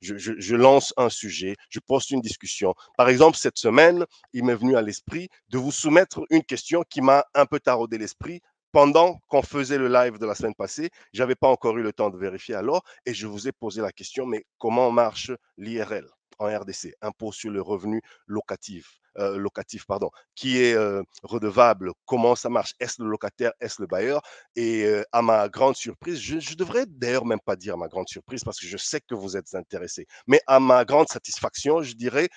je, lance un sujet, je poste une discussion. Par exemple, cette semaine, il m'est venu à l'esprit de vous soumettre une question qui m'a un peu taraudé l'esprit pendant qu'on faisait le live de la semaine passée. Je n'avais pas encore eu le temps de vérifier alors et je vous ai posé la question, mais comment marche l'IRL en RDC, impôt sur le revenu locatif euh, locatif, pardon, qui est euh, redevable, comment ça marche, est-ce le locataire, est-ce le bailleur Et euh, à ma grande surprise, je, ne devrais d'ailleurs même pas dire ma grande surprise parce que je sais que vous êtes intéressés, mais à ma grande satisfaction, je dirais,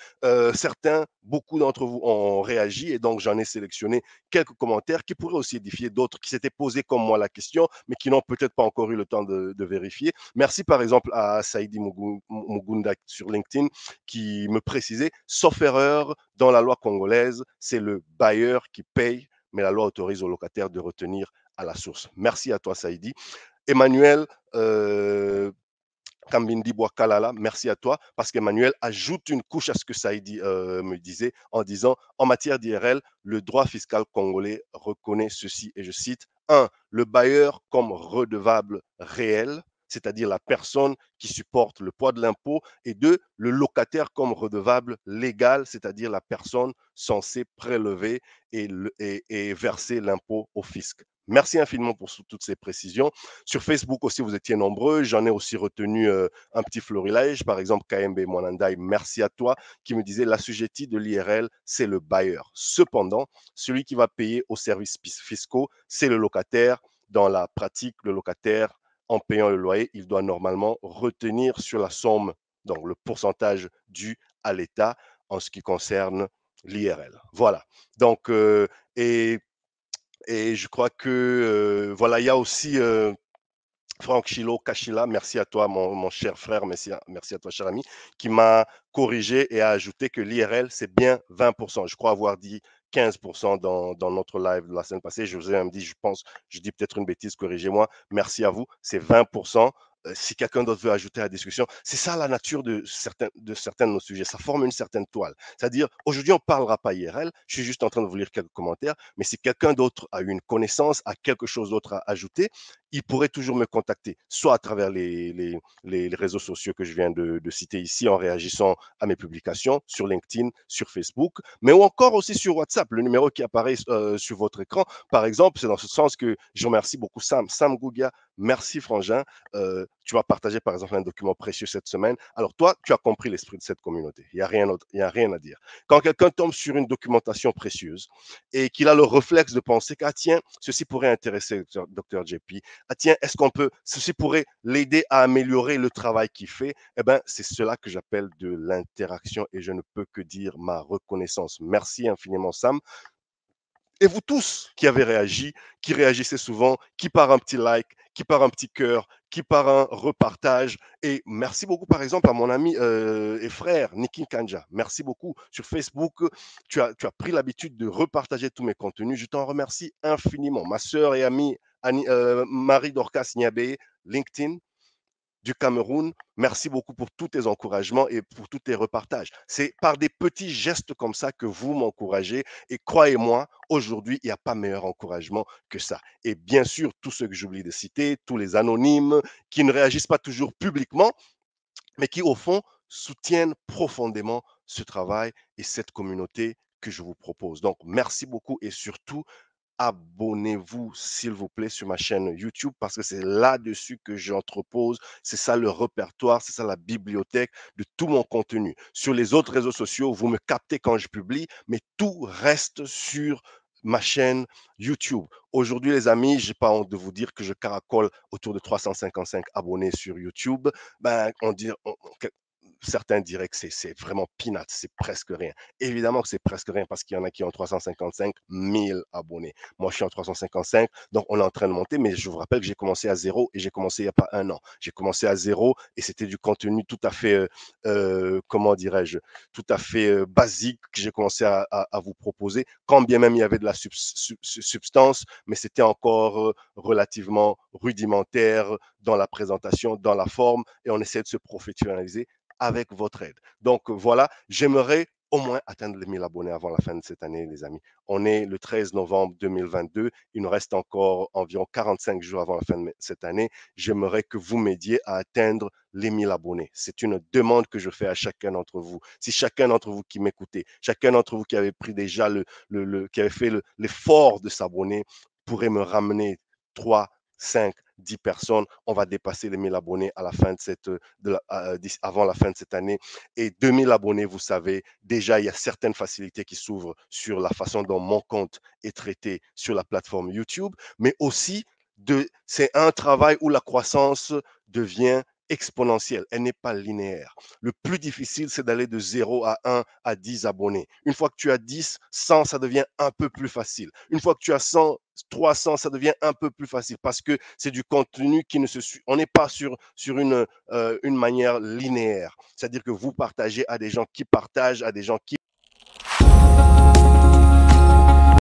certains, beaucoup d'entre vous ont réagi et donc j'en ai sélectionné quelques commentaires qui pourraient aussi édifier d'autres qui s'étaient posés comme moi la question, mais qui n'ont peut-être pas encore eu le temps de, de vérifier. Merci par exemple à Saïdi Mugunda sur LinkedIn qui me précisait, sauf erreur, dans la congolaise, c'est le bailleur qui paye, mais la loi autorise au locataire de retenir à la source. Merci à toi, Saïdi. Emmanuel, euh, Kambindi Boakalala, merci à toi, parce qu'Emmanuel ajoute une couche à ce que Saïdi euh, me disait en disant En matière d'IRL, le droit fiscal congolais reconnaît ceci, et je cite 1. Le bailleur comme redevable réel c'est-à-dire la personne qui supporte le poids de l'impôt, et deux, le locataire comme redevable légal, c'est-à-dire la personne censée prélever et, et, verser l'impôt au fisc. Merci infiniment pour toutes ces précisions. Sur Facebook aussi, vous étiez nombreux. J'en ai aussi retenu euh, un petit florilège. Par exemple, KMB Mwanandai, merci à toi, qui me disait l'assujetti de l'IRL, c'est le bailleur. Cependant, celui qui va payer aux services fiscaux, c'est le locataire. Dans la pratique, le locataire en payant le loyer, il doit normalement retenir sur la somme, donc le pourcentage dû à l'État en ce qui concerne l'IRL. Voilà. Donc, euh, et, et je crois que, euh, voilà, il y a aussi euh, Franck Chilo Kachila, merci à toi, mon, cher frère, merci à, merci à, toi, cher ami, qui m'a corrigé et a ajouté que l'IRL, c'est bien 20%. Je crois avoir dit 15% dans, dans, notre live de la semaine passée. Je vous ai même dit, je pense, je dis peut-être une bêtise, corrigez-moi. Merci à vous, c'est 20%. Euh, si quelqu'un d'autre veut ajouter à la discussion. C'est ça la nature de certains, de certains de nos sujets. Ça forme une certaine toile. C'est-à-dire, aujourd'hui, on parlera pas IRL. Je suis juste en train de vous lire quelques commentaires. Mais si quelqu'un d'autre a une connaissance, a quelque chose d'autre à ajouter, il pourrait toujours me contacter, soit à travers les, réseaux sociaux que je viens de, citer ici, en réagissant à mes publications sur LinkedIn, sur Facebook, mais ou encore aussi sur WhatsApp, le numéro qui apparaît euh, sur votre écran. Par exemple, c'est dans ce sens que je remercie beaucoup Sam, Sam Merci Frangin. Euh, tu vas partager par exemple un document précieux cette semaine. Alors toi, tu as compris l'esprit de cette communauté. Il n'y a, rien a rien à dire. Quand quelqu'un tombe sur une documentation précieuse et qu'il a le réflexe de penser qu'ah tiens, ceci pourrait intéresser docteur JP. Ah tiens, est-ce qu'on peut, ceci pourrait l'aider à améliorer le travail qu'il fait. Eh bien, c'est cela que j'appelle de l'interaction et je ne peux que dire ma reconnaissance. Merci infiniment Sam et vous tous qui avez réagi, qui réagissez souvent, qui part un petit like, qui part un petit cœur, qui part un repartage. Et merci beaucoup, par exemple, à mon ami euh, et frère Nikin Kanja. Merci beaucoup sur Facebook. Tu as, tu as pris l'habitude de repartager tous mes contenus. Je t'en remercie infiniment. Ma sœur et amie euh, Marie Dorcas Niabé, LinkedIn du Cameroun, merci beaucoup pour tous tes encouragements et pour tous tes repartages. C'est par des petits gestes comme ça que vous m'encouragez. Et croyez-moi, aujourd'hui, il n'y a pas meilleur encouragement que ça. Et bien sûr, tous ceux que j'oublie de citer, tous les anonymes qui ne réagissent pas toujours publiquement, mais qui, au fond, soutiennent profondément ce travail et cette communauté que je vous propose. Donc, merci beaucoup et surtout, abonnez-vous, s'il vous plaît, sur ma chaîne YouTube parce que c'est là-dessus que j'entrepose. C'est ça le répertoire, c'est ça la bibliothèque de tout mon contenu. Sur les autres réseaux sociaux, vous me captez quand je publie, mais tout reste sur ma chaîne YouTube. Aujourd'hui, les amis, j'ai pas honte de vous dire que je caracole autour de 355 abonnés sur YouTube. Ben, on dit, certains diraient que c'est vraiment pinat c'est presque rien. Évidemment que c'est presque rien parce qu'il y en a qui ont 355 000 abonnés. Moi, je suis en 355, donc on est en train de monter, mais je vous rappelle que j'ai commencé à zéro et j'ai commencé il n'y a pas un an. J'ai commencé à zéro et c'était du contenu tout à fait, euh, euh, comment dirais-je, tout à fait euh, basique que j'ai commencé à, vous proposer, quand bien même il y avait de la substance, mais c'était encore relativement rudimentaire dans la présentation, dans la forme, et on essaie de se professionnaliser avec votre aide. Donc voilà, j'aimerais au moins atteindre les 1000 abonnés avant la fin de cette année, les amis. On est le 13 novembre 2022. Il nous reste encore environ 45 jours avant la fin de cette année. J'aimerais que vous m'aidiez à atteindre les 1000 abonnés. C'est une demande que je fais à chacun d'entre vous. Si chacun d'entre vous qui m'écoutez, chacun d'entre vous qui avait pris déjà le, le, qui avait fait l'effort de s'abonner, pourrait me ramener 3, 5, 10 personnes. On va dépasser les 1000 abonnés à la fin de cette, euh, euh, avant la fin de cette année. Et 2000 abonnés, vous savez, déjà, il y a certaines facilités qui s'ouvrent sur la façon dont mon compte est traité sur la plateforme YouTube, mais aussi, c'est un travail où la croissance devient exponentielle, elle n'est pas linéaire. Le plus difficile, c'est d'aller de 0 à 1 à 10 abonnés. Une fois que tu as 10, 100, ça devient un peu plus facile. Une fois que tu as 100, 300, ça devient un peu plus facile parce que c'est du contenu qui ne se suit. On n'est pas sur, sur une, euh, une manière linéaire. C'est-à-dire que vous partagez à des gens qui partagent, à des gens qui